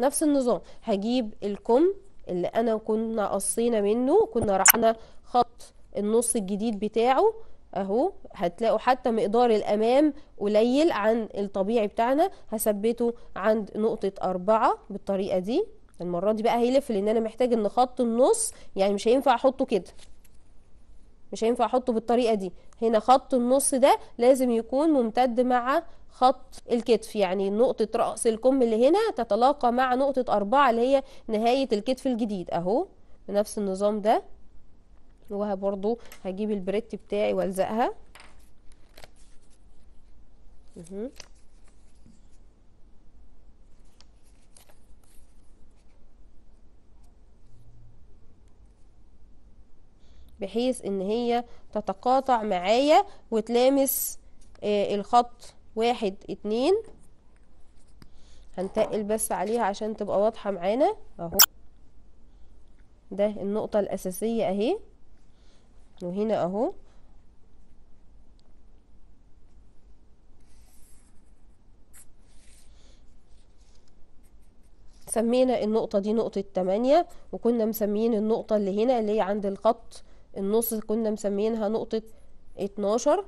[SPEAKER 1] نفس النظام هجيب الكم اللي أنا كنا قصينا منه كنا رحنا خط النص الجديد بتاعه اهو هتلاقوا حتى مقدار الامام قليل عن الطبيعي بتاعنا هثبته عند نقطة أربعة بالطريقة دي المرة دي بقى هيلف لان انا محتاج ان خط النص يعني مش هينفع احطه كده مش هينفع احطه بالطريقة دي هنا خط النص ده لازم يكون ممتد مع خط الكتف يعني نقطة رأس الكم اللي هنا تتلاقى مع نقطة أربعة اللي هي نهاية الكتف الجديد أهو بنفس النظام ده برضو هجيب البريت بتاعي والزقها بحيث ان هي تتقاطع معايا وتلامس آه الخط واحد اتنين هنتقل بس عليها عشان تبقى واضحة معانا اهو ده النقطة الاساسية اهي وهنا اهو سمينا النقطة دي نقطة تمانية وكنا مسميين النقطة اللي هنا اللي هي عند الخط النص كنا مسميينها نقطة اتناشر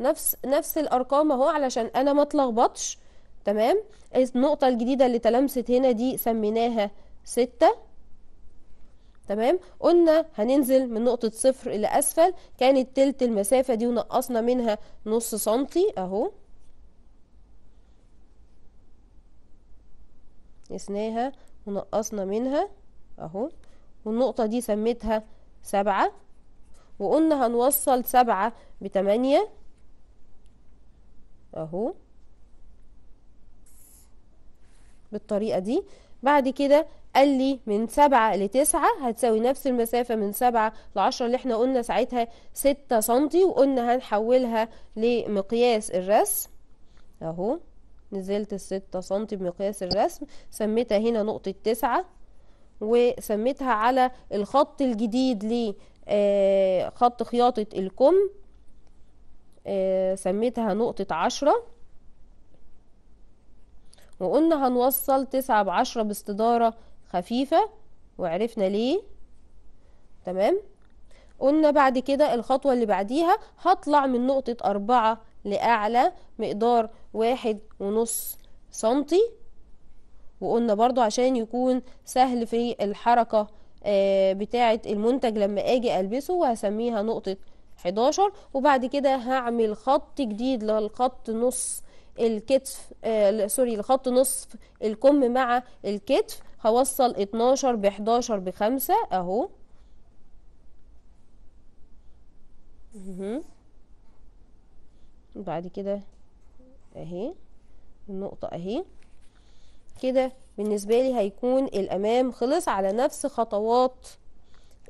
[SPEAKER 1] نفس نفس الارقام اهو علشان انا ما اتلخبطش تمام النقطة الجديدة اللي تلامست هنا دي سميناها ستة تمام قلنا هننزل من نقطة صفر إلى أسفل كانت تلت المسافة دي ونقصنا منها نص سنتي أهو قسناها ونقصنا منها أهو والنقطة دي سميتها سبعة وقلنا هنوصل سبعة بتمانية أهو بالطريقة دي بعد كده قال لي من سبعة لتسعة هتساوي نفس المسافة من سبعة لعشرة اللي احنا قلنا ساعتها ستة سنتي وقلنا هنحولها لمقياس الرسم اهو نزلت الستة سنتي بمقياس الرسم سميتها هنا نقطة تسعة وسميتها على الخط الجديد لخط آه خط خياطة الكم آه سميتها نقطة عشرة وقلنا هنوصل تسعة بعشرة باستدارة خفيفة وعرفنا ليه تمام قلنا بعد كده الخطوة اللي بعديها هطلع من نقطة أربعة لأعلى مقدار واحد ونص سنتي وقلنا برضو عشان يكون سهل في الحركة آه، بتاعة المنتج لما اجي البسه وهسميها نقطة 11 وبعد كده هعمل خط جديد للخط نص الكتف آه سوري لخط نصف الكم مع الكتف هوصل 12 ب 11 ب 5 اهو بعد كده اهي النقطة اهي كده بالنسبة لي هيكون الامام خلص على نفس خطوات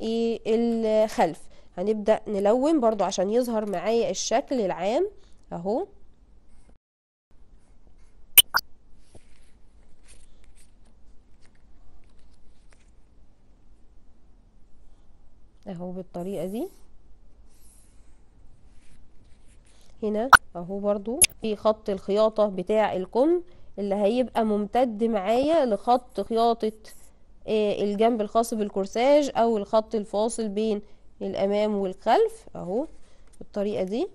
[SPEAKER 1] ايه الخلف هنبدأ نلون برضو عشان يظهر معايا الشكل العام اهو اهو بالطريقة دي هنا اهو برضو في خط الخياطة بتاع الكم اللي هيبقى ممتد معايا لخط خياطة آه، الجنب الخاص بالكورساج او الخط الفاصل بين الامام والخلف اهو بالطريقة دي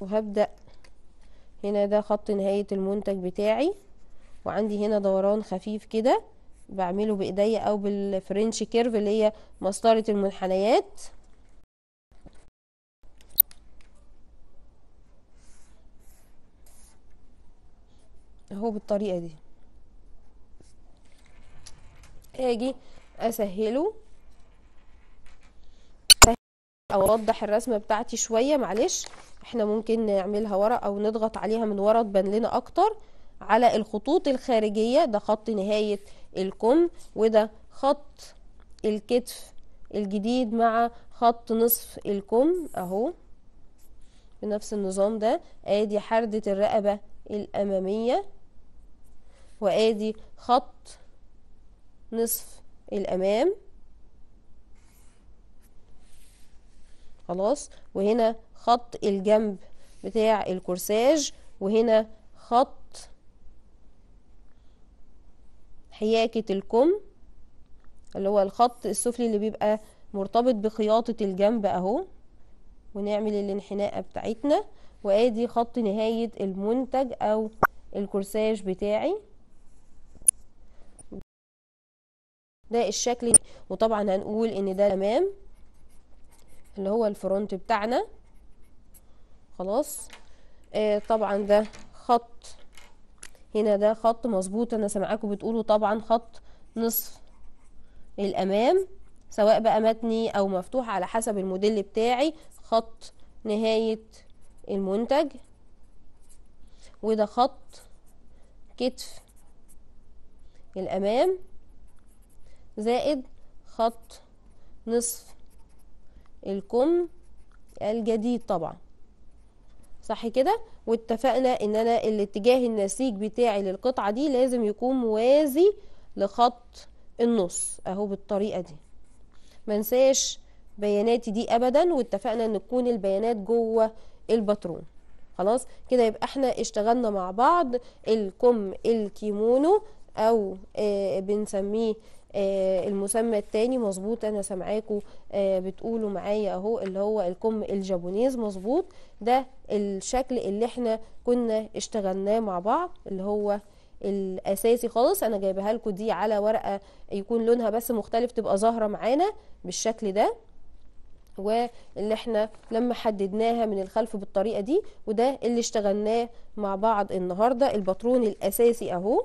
[SPEAKER 1] وهبدأ هنا ده خط نهاية المنتج بتاعي وعندي هنا دوران خفيف كده بعمله بايديا او بالفرنش كيرف اللي هي مسطره المنحنيات اهو بالطريقه دي اجي اسهله او اوضح الرسمه بتاعتي شويه معلش احنا ممكن نعملها ورا او نضغط عليها من ورا تبان لنا اكتر على الخطوط الخارجيه ده خط نهايه الكم وده خط الكتف الجديد مع خط نصف الكم اهو بنفس النظام ده ادي حردة الرقبة الامامية وادي خط نصف الامام خلاص وهنا خط الجنب بتاع الكورساج وهنا خط حياكة الكم اللي هو الخط السفلي اللي بيبقى مرتبط بخياطة الجنب اهو ونعمل الانحناء بتاعتنا وادي خط نهاية المنتج او الكورساج بتاعي ده الشكل وطبعا هنقول ان ده تمام اللي هو الفرونت بتاعنا خلاص آه طبعا ده خط هنا ده خط مظبوط انا سامعاكم بتقولوا طبعا خط نصف الامام سواء بقى متني او مفتوح على حسب الموديل بتاعي خط نهاية المنتج وده خط كتف الامام زائد خط نصف الكم الجديد طبعا صح كده واتفقنا ان انا الاتجاه النسيج بتاعي للقطعة دي لازم يكون موازي لخط النص اهو بالطريقة دي منساش بياناتي دي ابدا واتفقنا ان تكون البيانات جوه الباترون خلاص كده يبقى احنا اشتغلنا مع بعض الكم الكيمونو او آه، بنسميه آه، المسمى التاني مظبوط انا سامعاكوا آه، بتقولوا معايا اهو اللي هو الكم الجابونيز مظبوط ده الشكل اللي احنا كنا اشتغلناه مع بعض اللي هو الاساسي خالص انا جايبها لكم دي على ورقه يكون لونها بس مختلف تبقى ظاهره معانا بالشكل ده واللي احنا لما حددناها من الخلف بالطريقه دي وده اللي اشتغلناه مع بعض النهارده الباترون الاساسي اهو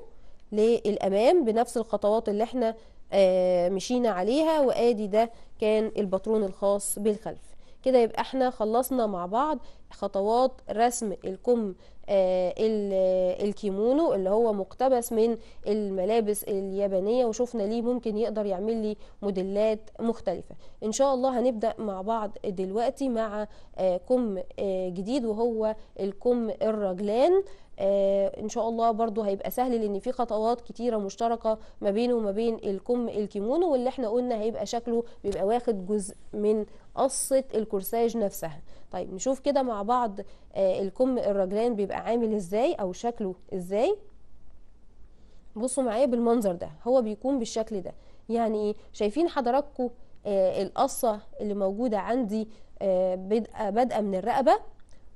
[SPEAKER 1] للامام بنفس الخطوات اللي احنا آه، مشينا عليها وادي ده كان الباترون الخاص بالخلف كده يبقى احنا خلصنا مع بعض خطوات رسم الكم آه، الكيمونو اللي هو مقتبس من الملابس اليابانية وشوفنا ليه ممكن يقدر يعمل لي موديلات مختلفة ان شاء الله هنبدأ مع بعض دلوقتي مع آه، كم جديد وهو الكم الرجلان آه، ان شاء الله برضو هيبقى سهل لان في خطوات كتيره مشتركه ما بينه وما بين الكم الكيمونو واللي احنا قلنا هيبقى شكله بيبقى واخد جزء من قصه الكورساج نفسها طيب نشوف كده مع بعض آه، الكم الرجلان بيبقى عامل ازاي او شكله ازاي بصوا معايا بالمنظر ده هو بيكون بالشكل ده يعني شايفين حضراتكم آه القصه اللي موجوده عندي آه بادئه من الرقبه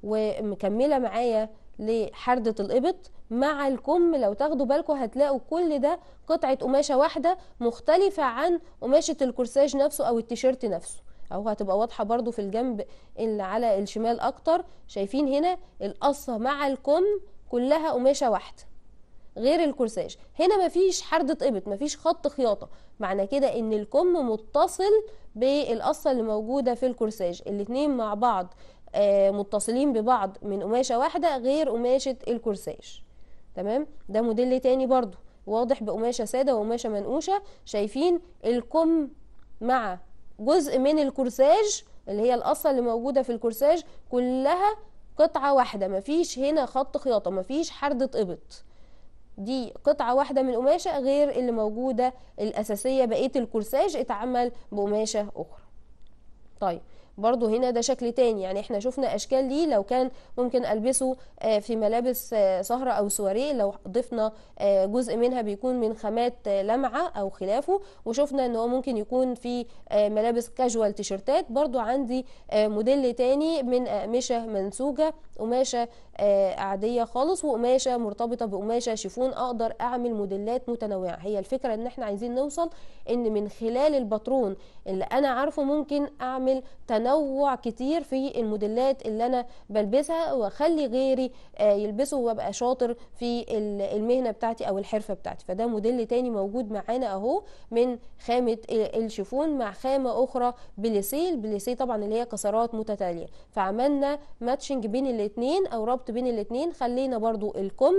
[SPEAKER 1] ومكمله معايا لحردة الإبط مع الكم لو تاخدوا بالكم هتلاقوا كل ده قطعة قماشة واحدة مختلفة عن قماشة الكورساج نفسه أو التيشيرت نفسه اهو هتبقى واضحة برضو في الجنب اللي على الشمال أكتر شايفين هنا القصة مع الكم كلها قماشة واحدة غير الكورساج هنا مفيش حردة إبط مفيش خط خياطة معنى كده ان الكم متصل بالقصة اللي موجودة في الكورساج الاتنين مع بعض آه، متصلين ببعض من قماشه واحده غير قماشه الكورساج تمام ده موديل تاني برضو واضح بقماشه ساده وقماشه منقوشه شايفين الكم مع جزء من الكورساج اللي هي القصه اللي موجوده في الكورساج كلها قطعه واحده مفيش هنا خط خياطه مفيش حرده ابط دي قطعة واحدة من قماشة غير اللي موجودة الأساسية بقية الكورساج اتعمل بقماشة أخرى طيب برضو هنا ده شكل تاني يعني احنا شفنا اشكال ليه لو كان ممكن البسه آه، في ملابس آه، سهرة او سواريه لو ضفنا آه، جزء منها بيكون من خامات لمعة او خلافه وشفنا ان هو ممكن يكون في ملابس كاجوال تيشرتات برضو عندي موديل تاني من اقمشة منسوجة قماشة آه، عاديه خالص وقماشه مرتبطه بقماشه شيفون اقدر اعمل موديلات متنوعه هي الفكره ان احنا عايزين نوصل ان من خلال الباترون اللي انا عارفه ممكن اعمل تنوع كتير في الموديلات اللي انا بلبسها واخلي غيري آه، يلبسه وابقى شاطر في المهنه بتاعتي او الحرفه بتاعتي فده موديل تاني موجود معانا اهو من خامه الشيفون مع خامه اخرى بليسيه البليسيه طبعا اللي هي كسرات متتاليه فعملنا ماتشنج بين الاتنين او ربط بين الاثنين خلينا برضو الكم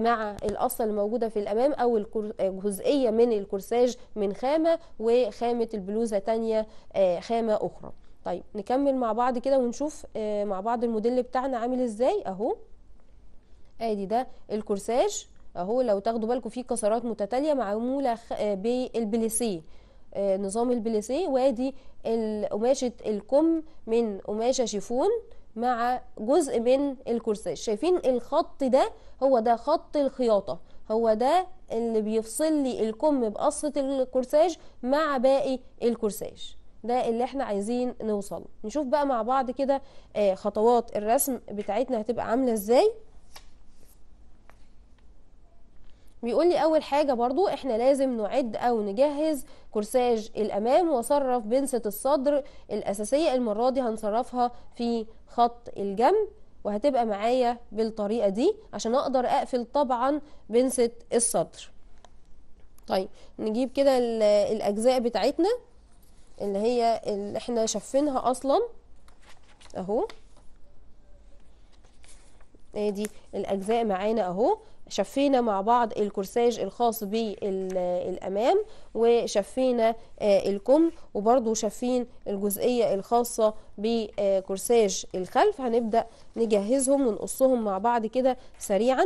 [SPEAKER 1] مع القصه اللي موجوده في الامام او جزئيه من الكورساج من خامه وخامه البلوزه تانية آه، خامه اخرى طيب نكمل مع بعض كده ونشوف آه، مع بعض الموديل بتاعنا عامل ازاي اهو ادي ده الكورساج اهو لو تاخدوا بالكم في كسرات متتاليه معموله آه، بالبليسيه نظام البليسيه وادي قماشه الكم من قماشه شيفون مع جزء من الكورسات شايفين الخط ده هو ده خط الخياطة هو ده اللي بيفصل لي الكم بقصة الكورساج مع باقي الكورساج ده اللي احنا عايزين نوصل نشوف بقى مع بعض كده آه، خطوات الرسم بتاعتنا هتبقى عاملة ازاي بيقول لي اول حاجه برضو احنا لازم نعد او نجهز كورساج الامام وصرف بنسه الصدر الاساسيه المره دي هنصرفها في خط الجنب وهتبقى معايا بالطريقه دي عشان اقدر اقفل طبعا بنسه الصدر طيب نجيب كده الاجزاء بتاعتنا اللي هي اللي احنا شفينها اصلا اهو ادي إيه الاجزاء معانا اهو شفينا مع بعض الكورساج الخاص بالامام وشفينا آه، الكم وبرضو شفين الجزئيه الخاصه بكورساج الخلف هنبدا نجهزهم ونقصهم مع بعض كده سريعا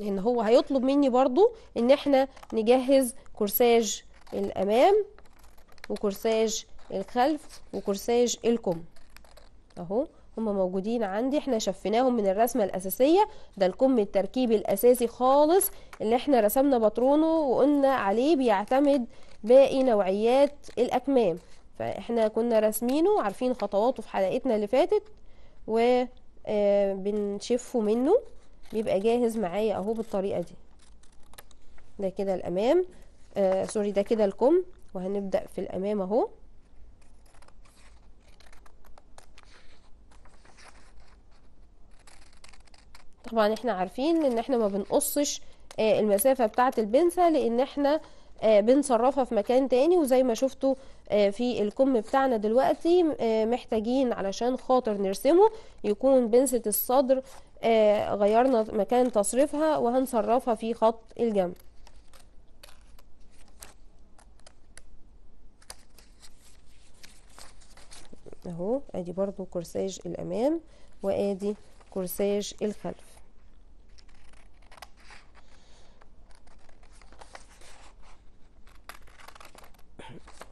[SPEAKER 1] لان هو هيطلب مني برضو ان احنا نجهز كورساج الامام وكورساج الخلف وكورساج الكم اهو هم موجودين عندي احنا شفناهم من الرسمة الأساسية ده الكم التركيبي الأساسي خالص اللي احنا رسمنا بطرونه وقلنا عليه بيعتمد باقي نوعيات الأكمام فاحنا كنا راسمينه عارفين خطواته في حلقتنا اللي فاتت وبنشفه آه، منه بيبقى جاهز معايا اهو بالطريقة دي ده كده الأمام آه سوري ده كده الكم وهنبدأ في الأمام اهو طبعا احنا عارفين ان احنا ما بنقصش آه، المسافة بتاعة البنسة لان احنا آه، بنصرفها في مكان تاني وزي ما شفتوا آه، في الكم بتاعنا دلوقتي محتاجين علشان خاطر نرسمه يكون بنسة الصدر غيرنا مكان تصريفها وهنصرفها في خط الجنب اهو ادي برضو كورساج الامام وادي كورساج الخلف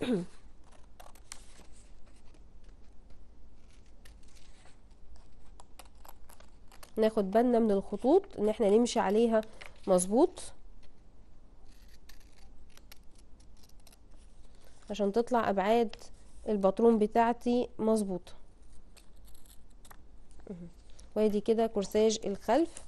[SPEAKER 1] (coughs) ناخد بالنا من الخطوط ان احنا نمشي عليها مظبوط عشان تطلع ابعاد الباترون بتاعتي مظبوطه (coughs) وادي كده كورساج الخلف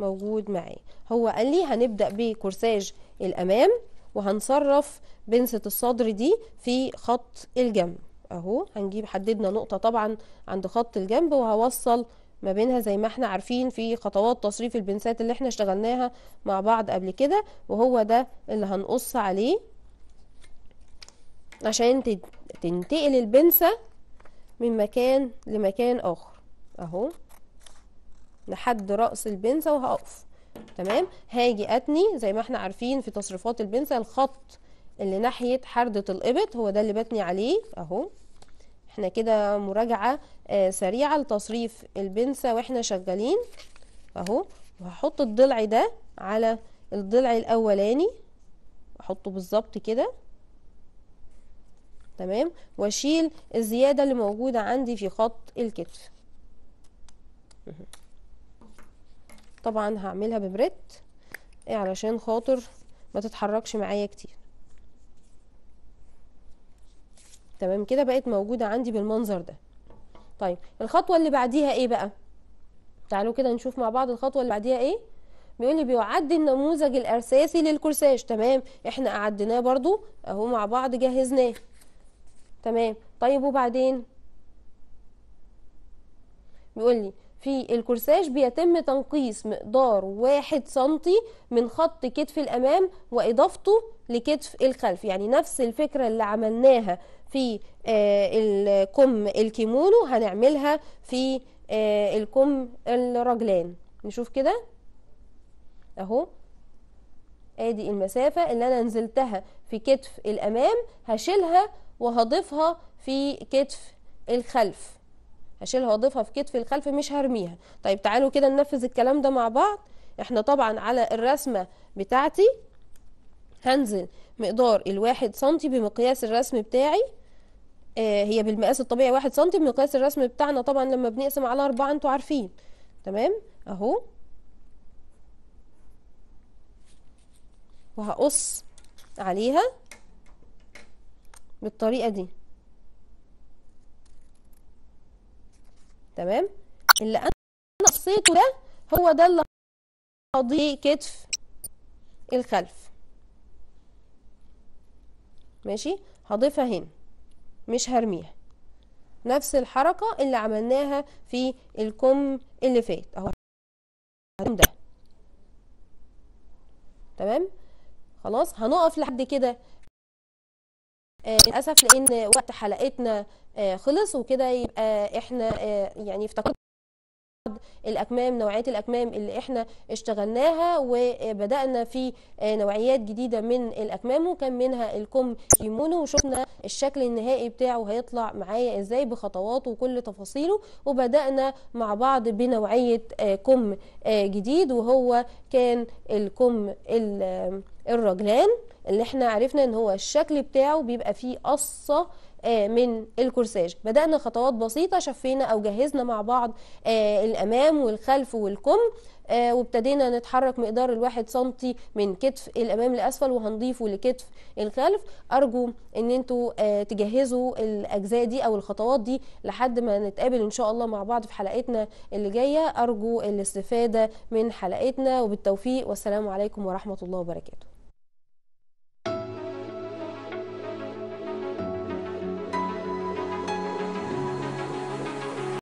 [SPEAKER 1] موجود معايا هو قال لي هنبدا بكورساج الامام وهنصرف بنسة الصدر دي في خط الجنب اهو هنجيب حددنا نقطة طبعا عند خط الجنب وهوصل ما بينها زي ما احنا عارفين في خطوات تصريف البنسات اللي احنا اشتغلناها مع بعض قبل كده وهو ده اللي هنقص عليه عشان تنتقل البنسة من مكان لمكان اخر اهو لحد رأس البنسة وهقف تمام هاجي اتني زي ما احنا عارفين في تصريفات البنسة الخط اللي ناحية حردة الإبط هو ده اللي بتني عليه اهو احنا كده مراجعة آه سريعة لتصريف البنسة واحنا شغالين اهو وهحط الضلع ده على الضلع الاولاني احطه بالظبط كده تمام واشيل الزيادة اللي موجودة عندي في خط الكتف طبعا هعملها ايه علشان خاطر ما تتحركش معايا كتير تمام كده بقت موجودة عندي بالمنظر ده طيب الخطوة اللي بعديها ايه بقى تعالوا كده نشوف مع بعض الخطوة اللي بعديها ايه بيقول لي بيعد النموذج الاساسي للكورساج تمام احنا قعدناه برضو اهو مع بعض جهزناه تمام طيب وبعدين بيقول لي في الكورساج بيتم تنقيس مقدار واحد سنتي من خط كتف الأمام وإضافته لكتف الخلف يعني نفس الفكرة اللي عملناها في آه، الكم الكيمونو هنعملها في آه، الكم الرجلان نشوف كده اهو ادي المسافة اللي انا نزلتها في كتف الامام هشيلها وهضيفها في كتف الخلف هشيلها واضيفها في كتفي الخلف مش هرميها طيب تعالوا كده ننفذ الكلام ده مع بعض احنا طبعا على الرسمه بتاعتي هنزل مقدار الواحد سنتي بمقياس الرسم بتاعي آه هي بالمقاس الطبيعي واحد سنتي بمقياس الرسم بتاعنا طبعا لما بنقسم على أربعة انتوا عارفين تمام اهو وهقص عليها بالطريقة دي تمام اللي انا قصيته ده هو ده اللي هضيه كتف الخلف ماشي هضيفها هنا مش هرميها نفس الحركة اللي عملناها في الكم اللي فات اهو ده تمام خلاص هنقف لحد كده آه، للاسف لان وقت حلقتنا آه، خلص وكده يبقى احنا آه، يعني افتقدنا الاكمام نوعيات الاكمام اللي احنا اشتغلناها وبدانا في نوعيات جديده من الاكمام وكان منها الكم كيمونو وشفنا الشكل النهائي بتاعه هيطلع معايا ازاي بخطواته وكل تفاصيله وبدانا مع بعض بنوعيه كم جديد وهو كان الكم الرجلان اللي احنا عرفنا ان هو الشكل بتاعه بيبقى فيه قصة آه، من الكورساج بدأنا خطوات بسيطة شفينا او جهزنا مع بعض آه، الامام والخلف والكم آه، وابتدينا نتحرك مقدار الواحد سنتي من كتف الامام لاسفل وهنضيفه لكتف الخلف ارجو ان انتوا تجهزوا الاجزاء دي او الخطوات دي لحد ما نتقابل ان شاء الله مع بعض في حلقتنا اللي جايه ارجو الاستفاده من حلقتنا وبالتوفيق والسلام عليكم ورحمه الله وبركاته